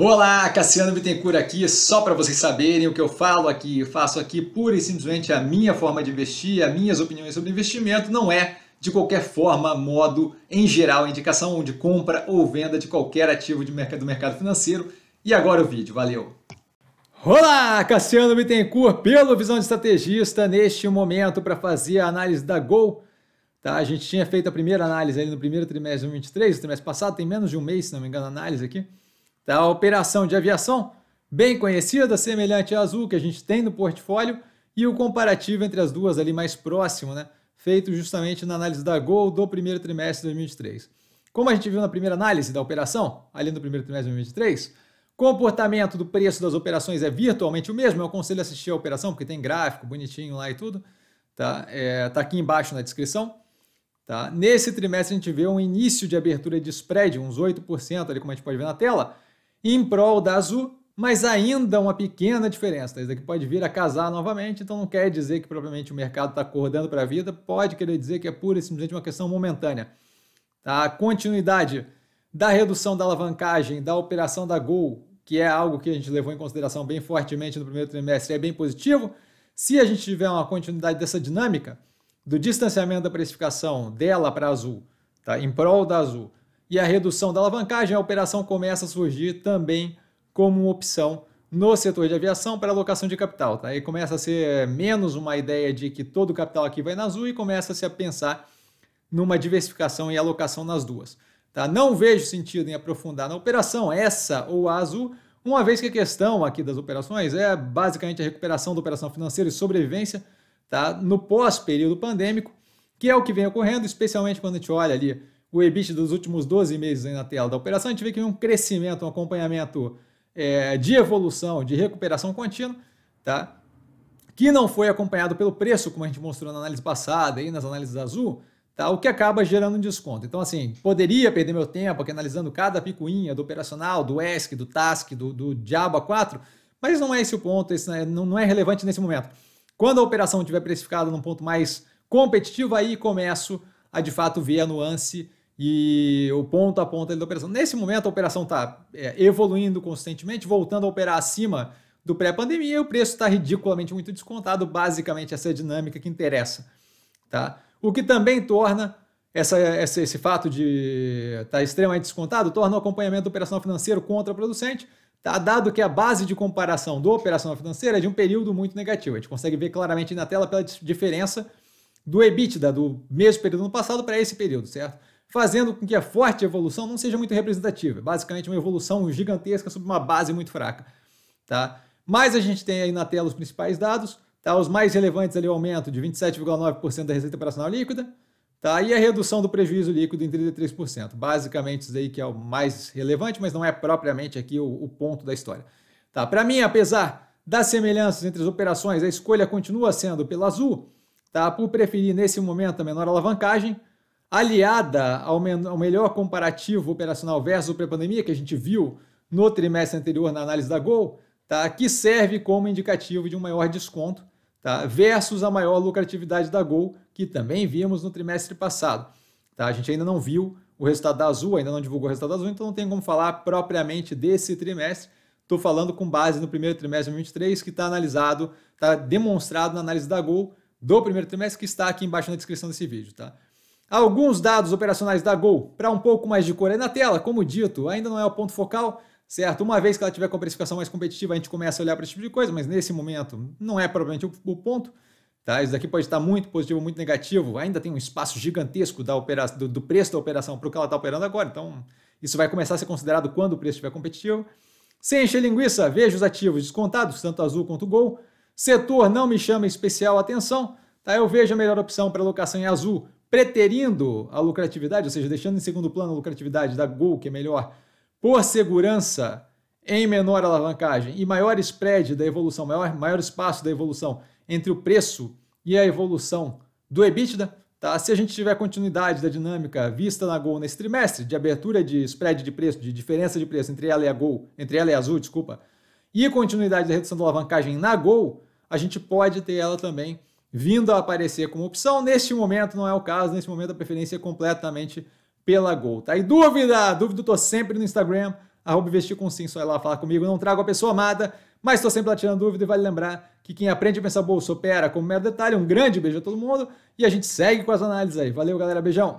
Olá, Cassiano Bittencourt aqui, só para vocês saberem o que eu falo aqui, eu faço aqui pura e simplesmente a minha forma de investir, as minhas opiniões sobre investimento, não é de qualquer forma, modo, em geral, indicação de compra ou venda de qualquer ativo de mercado, do mercado financeiro. E agora o vídeo, valeu! Olá, Cassiano Bittencourt, pelo Visão de Estrategista, neste momento para fazer a análise da Gol. Tá? A gente tinha feito a primeira análise ali no primeiro trimestre de 2023, o trimestre passado, tem menos de um mês, se não me engano, a análise aqui da operação de aviação, bem conhecida, semelhante à azul que a gente tem no portfólio, e o comparativo entre as duas ali mais próximo, né? feito justamente na análise da Gol do primeiro trimestre de 2023. Como a gente viu na primeira análise da operação, ali no primeiro trimestre de 2023, comportamento do preço das operações é virtualmente o mesmo. Eu aconselho a assistir a operação, porque tem gráfico bonitinho lá e tudo. Tá, é, tá aqui embaixo na descrição. Tá? Nesse trimestre a gente vê um início de abertura de spread, uns 8%, ali como a gente pode ver na tela, em prol da azul, mas ainda uma pequena diferença. Tá? Isso aqui pode vir a casar novamente, então não quer dizer que provavelmente o mercado está acordando para a vida, pode querer dizer que é pura e simplesmente uma questão momentânea. Tá? A continuidade da redução da alavancagem, da operação da Gol, que é algo que a gente levou em consideração bem fortemente no primeiro trimestre, é bem positivo. Se a gente tiver uma continuidade dessa dinâmica, do distanciamento da precificação dela para a Azul, tá? em prol da Azul, e a redução da alavancagem, a operação começa a surgir também como opção no setor de aviação para alocação de capital. Tá? Aí começa a ser menos uma ideia de que todo o capital aqui vai na azul e começa-se a pensar numa diversificação e alocação nas duas. Tá? Não vejo sentido em aprofundar na operação essa ou a azul, uma vez que a questão aqui das operações é basicamente a recuperação da operação financeira e sobrevivência tá? no pós-período pandêmico, que é o que vem ocorrendo, especialmente quando a gente olha ali o EBIT dos últimos 12 meses aí na tela da operação, a gente vê que um crescimento, um acompanhamento é, de evolução, de recuperação contínua, tá? que não foi acompanhado pelo preço, como a gente mostrou na análise passada aí nas análises azul, tá? o que acaba gerando um desconto. Então, assim, poderia perder meu tempo aqui analisando cada picuinha do operacional, do ESC, do TASC, do, do Diaba 4, mas não é esse o ponto, esse não é, é relevante nesse momento. Quando a operação estiver precificada num ponto mais competitivo, aí começo a de fato ver a nuance e o ponto a ponto da operação. Nesse momento, a operação está é, evoluindo constantemente voltando a operar acima do pré-pandemia e o preço está ridiculamente muito descontado. Basicamente, essa é a dinâmica que interessa. Tá? O que também torna essa, essa esse fato de estar tá extremamente descontado, torna o acompanhamento do operacional financeiro contraproducente, tá? dado que a base de comparação do operacional financeiro é de um período muito negativo. A gente consegue ver claramente na tela pela diferença do EBITDA do mesmo período no passado para esse período, certo? fazendo com que a forte evolução não seja muito representativa. É basicamente, uma evolução gigantesca sobre uma base muito fraca. Tá? Mas a gente tem aí na tela os principais dados. Tá? Os mais relevantes ali o aumento de 27,9% da receita operacional líquida tá? e a redução do prejuízo líquido em 33%. Basicamente, isso aí que é o mais relevante, mas não é propriamente aqui o, o ponto da história. Tá? Para mim, apesar das semelhanças entre as operações, a escolha continua sendo pela Azul, tá? por preferir nesse momento a menor alavancagem, aliada ao, ao melhor comparativo operacional versus pré-pandemia que a gente viu no trimestre anterior na análise da Gol, tá? que serve como indicativo de um maior desconto tá? versus a maior lucratividade da Gol, que também vimos no trimestre passado. Tá? A gente ainda não viu o resultado da Azul, ainda não divulgou o resultado da Azul, então não tem como falar propriamente desse trimestre. Estou falando com base no primeiro trimestre de 2023, que está analisado, está demonstrado na análise da Gol do primeiro trimestre, que está aqui embaixo na descrição desse vídeo. Tá? Alguns dados operacionais da Gol para um pouco mais de cor aí na tela, como dito, ainda não é o ponto focal, certo? Uma vez que ela tiver com a precificação mais competitiva, a gente começa a olhar para esse tipo de coisa, mas nesse momento não é provavelmente o, o ponto. Tá? Isso daqui pode estar muito positivo, muito negativo. Ainda tem um espaço gigantesco da opera... do, do preço da operação para o que ela está operando agora. Então, isso vai começar a ser considerado quando o preço estiver competitivo. Sem encher linguiça, vejo os ativos descontados, tanto azul quanto gol. Setor não me chama especial atenção. Tá? Eu vejo a melhor opção para alocação em azul preterindo a lucratividade, ou seja, deixando em segundo plano a lucratividade da Gol, que é melhor, por segurança em menor alavancagem e maior spread da evolução, maior, maior espaço da evolução entre o preço e a evolução do EBITDA, tá? se a gente tiver continuidade da dinâmica vista na Gol nesse trimestre, de abertura de spread de preço, de diferença de preço entre ela e a Gol, entre ela e a Azul, desculpa, e continuidade da redução da alavancagem na Gol, a gente pode ter ela também vindo a aparecer como opção. Neste momento não é o caso, neste momento a preferência é completamente pela Gol. Tá aí dúvida? Dúvida, tô sempre no Instagram, arroba investir com sim, só ir lá falar comigo. Não trago a pessoa amada, mas estou sempre lá tirando dúvida e vale lembrar que quem aprende a pensar bolsa opera como mero detalhe. Um grande beijo a todo mundo e a gente segue com as análises aí. Valeu, galera. Beijão!